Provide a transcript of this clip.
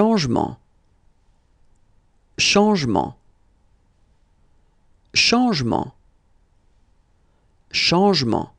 changement, changement, changement, changement.